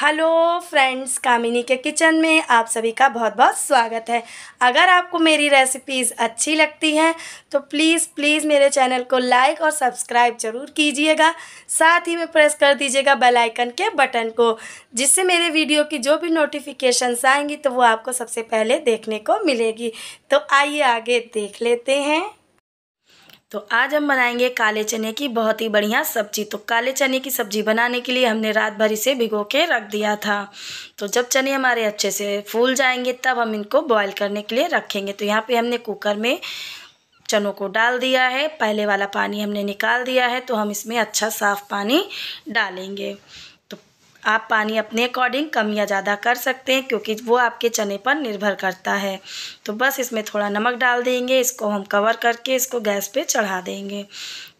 hello friends कामिनी के kitchen में आप सभी का बहुत बहुत स्वागत है अगर आपको मेरी रेसिपीज़ अच्छी लगती हैं तो प्लीज़ प्लीज़ मेरे चैनल को लाइक और सब्सक्राइब ज़रूर कीजिएगा साथ ही में प्रेस कर दीजिएगा बेल आइकन के बटन को जिससे मेरे वीडियो की जो भी नोटिफिकेशंस आएंगी तो वो आपको सबसे पहले देखने को मिलेगी तो आइए आगे देख लेते हैं तो आज हम बनाएंगे काले चने की बहुत ही बढ़िया सब्जी तो काले चने की सब्जी बनाने के लिए हमने रात भर इसे भिगो के रख दिया था तो जब चने हमारे अच्छे से फूल जाएंगे तब हम इनको बॉईल करने के लिए रखेंगे तो यहाँ पे हमने कुकर में चनों को डाल दिया है पहले वाला पानी हमने निकाल दिया है तो हम इसमें अच्छा साफ़ पानी डालेंगे आप पानी अपने अकॉर्डिंग कम या ज़्यादा कर सकते हैं क्योंकि वो आपके चने पर निर्भर करता है तो बस इसमें थोड़ा नमक डाल देंगे इसको हम कवर करके इसको गैस पे चढ़ा देंगे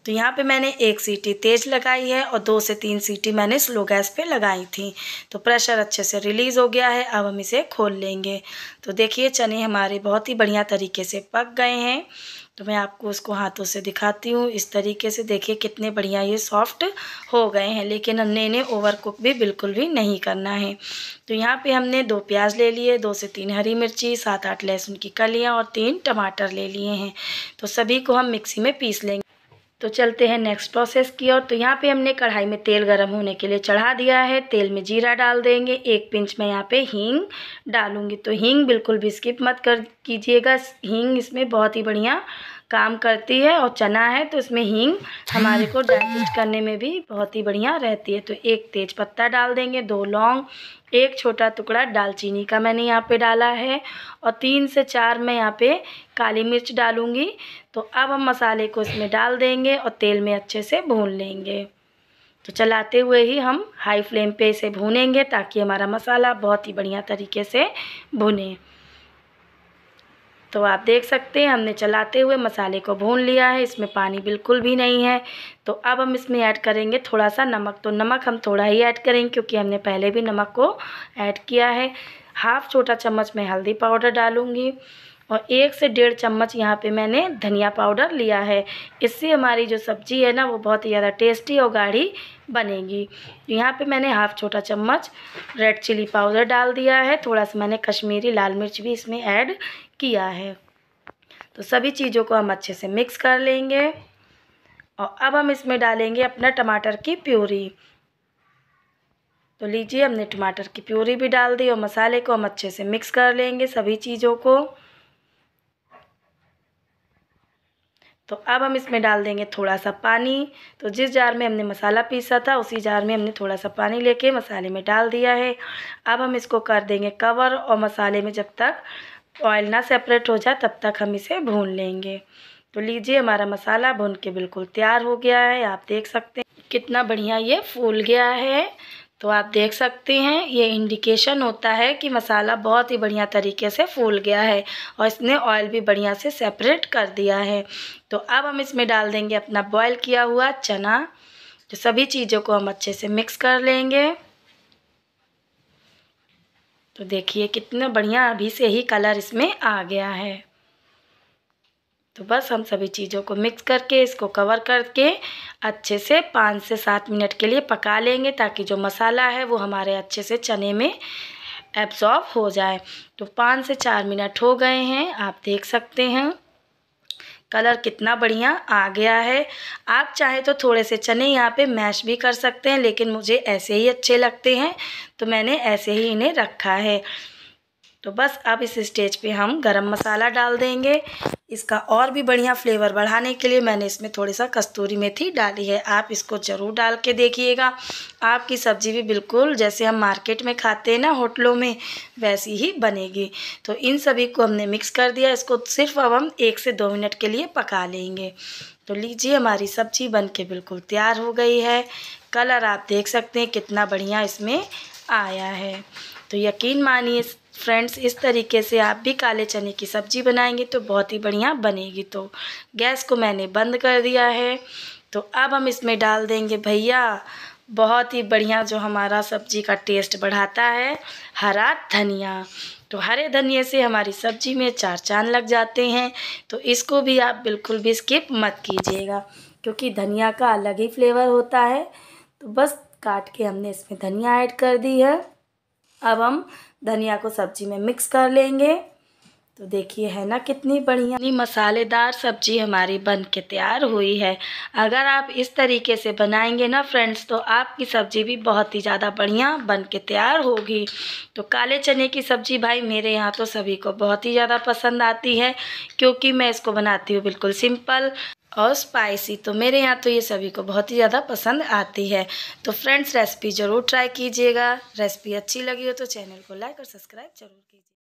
तो यहाँ पे मैंने एक सीटी तेज़ लगाई है और दो से तीन सीटी मैंने स्लो गैस पे लगाई थी तो प्रेशर अच्छे से रिलीज़ हो गया है अब हम इसे खोल लेंगे तो देखिए चने हमारे बहुत ही बढ़िया तरीके से पक गए हैं तो मैं आपको उसको हाथों से दिखाती हूँ इस तरीके से देखिए कितने बढ़िया ये सॉफ्ट हो गए हैं लेकिन हमने इन्हें ओवर कुक भी बिल्कुल भी नहीं करना है तो यहाँ पे हमने दो प्याज ले लिए दो से तीन हरी मिर्ची सात आठ लहसुन की कलियाँ और तीन टमाटर ले लिए हैं तो सभी को हम मिक्सी में पीस लेंगे तो चलते हैं नेक्स्ट प्रोसेस की ओर तो यहाँ पे हमने कढ़ाई में तेल गरम होने के लिए चढ़ा दिया है तेल में जीरा डाल देंगे एक पिंच में यहाँ पे हींग डालूँगी तो हींग बिल्कुल भी स्किप मत कर कीजिएगा हींग इसमें बहुत ही बढ़िया काम करती है और चना है तो इसमें हींग हमारे को डाइजेस्ट करने में भी बहुत ही बढ़िया रहती है तो एक तेज पत्ता डाल देंगे दो लौंग एक छोटा टुकड़ा दालचीनी का मैंने यहाँ पे डाला है और तीन से चार मैं यहाँ पे काली मिर्च डालूँगी तो अब हम मसाले को इसमें डाल देंगे और तेल में अच्छे से भून लेंगे तो चलाते हुए ही हम हाई फ्लेम पे इसे भूनेंगे ताकि हमारा मसाला बहुत ही बढ़िया तरीके से भुने तो आप देख सकते हैं हमने चलाते हुए मसाले को भून लिया है इसमें पानी बिल्कुल भी नहीं है तो अब हम इसमें ऐड करेंगे थोड़ा सा नमक तो नमक हम थोड़ा ही ऐड करेंगे क्योंकि हमने पहले भी नमक को ऐड किया है हाफ़ छोटा चम्मच मैं हल्दी पाउडर डालूँगी और एक से डेढ़ चम्मच यहाँ पे मैंने धनिया पाउडर लिया है इससे हमारी जो सब्ज़ी है ना वो बहुत ही ज़्यादा टेस्टी और गाढ़ी बनेगी यहाँ पे मैंने हाफ़ छोटा चम्मच रेड चिली पाउडर डाल दिया है थोड़ा सा मैंने कश्मीरी लाल मिर्च भी इसमें ऐड किया है तो सभी चीज़ों को हम अच्छे से मिक्स कर लेंगे और अब हम इसमें डालेंगे अपना टमाटर की प्यूरी तो लीजिए हमने टमाटर की प्यूरी भी डाल दी और मसाले को हम अच्छे से मिक्स कर लेंगे सभी चीज़ों को तो अब हम इसमें डाल देंगे थोड़ा सा पानी तो जिस जार में हमने मसाला पीसा था उसी जार में हमने थोड़ा सा पानी लेके मसाले में डाल दिया है अब हम इसको कर देंगे कवर और मसाले में जब तक ऑयल ना सेपरेट हो जाए तब तक हम इसे भून लेंगे तो लीजिए हमारा मसाला भून के बिल्कुल तैयार हो गया है आप देख सकते हैं कितना बढ़िया ये फूल गया है तो आप देख सकते हैं ये इंडिकेशन होता है कि मसाला बहुत ही बढ़िया तरीके से फूल गया है और इसने ऑयल भी बढ़िया से सेपरेट कर दिया है तो अब हम इसमें डाल देंगे अपना बॉयल किया हुआ चना तो सभी चीज़ों को हम अच्छे से मिक्स कर लेंगे तो देखिए कितना बढ़िया अभी से ही कलर इसमें आ गया है तो बस हम सभी चीज़ों को मिक्स करके इसको कवर करके अच्छे से पाँच से सात मिनट के लिए पका लेंगे ताकि जो मसाला है वो हमारे अच्छे से चने में एब्जॉर्ब हो जाए तो पाँच से चार मिनट हो गए हैं आप देख सकते हैं कलर कितना बढ़िया आ गया है आप चाहे तो थोड़े से चने यहाँ पे मैश भी कर सकते हैं लेकिन मुझे ऐसे ही अच्छे लगते हैं तो मैंने ऐसे ही इन्हें रखा है तो बस अब इस स्टेज पे हम गरम मसाला डाल देंगे इसका और भी बढ़िया फ्लेवर बढ़ाने के लिए मैंने इसमें थोड़ी सा कस्तूरी मेथी डाली है आप इसको ज़रूर डाल के देखिएगा आपकी सब्ज़ी भी बिल्कुल जैसे हम मार्केट में खाते हैं ना होटलों में वैसी ही बनेगी तो इन सभी को हमने मिक्स कर दिया इसको सिर्फ अब हम एक से दो मिनट के लिए पका लेंगे तो लीजिए हमारी सब्ज़ी बन के बिल्कुल तैयार हो गई है कलर आप देख सकते हैं कितना बढ़िया इसमें आया है तो यकीन मानिए फ्रेंड्स इस तरीके से आप भी काले चने की सब्ज़ी बनाएंगे तो बहुत ही बढ़िया बनेगी तो गैस को मैंने बंद कर दिया है तो अब हम इसमें डाल देंगे भैया बहुत ही बढ़िया जो हमारा सब्जी का टेस्ट बढ़ाता है हरा धनिया तो हरे धनिए से हमारी सब्जी में चार चांद लग जाते हैं तो इसको भी आप बिल्कुल भी स्किप मत कीजिएगा क्योंकि धनिया का अलग ही फ्लेवर होता है तो बस काट के हमने इसमें धनिया ऐड कर दी है अब हम धनिया को सब्जी में मिक्स कर लेंगे तो देखिए है ना कितनी बढ़िया मसालेदार सब्जी हमारी बन के तैयार हुई है अगर आप इस तरीके से बनाएंगे ना फ्रेंड्स तो आपकी सब्जी भी बहुत ही ज़्यादा बढ़िया बन के तैयार होगी तो काले चने की सब्जी भाई मेरे यहाँ तो सभी को बहुत ही ज़्यादा पसंद आती है क्योंकि मैं इसको बनाती हूँ बिल्कुल सिंपल और स्पाइसी तो मेरे यहाँ तो ये सभी को बहुत ही ज़्यादा पसंद आती है तो फ्रेंड्स रेसिपी ज़रूर ट्राई कीजिएगा रेसिपी अच्छी लगी हो तो चैनल को लाइक और सब्सक्राइब जरूर कीजिए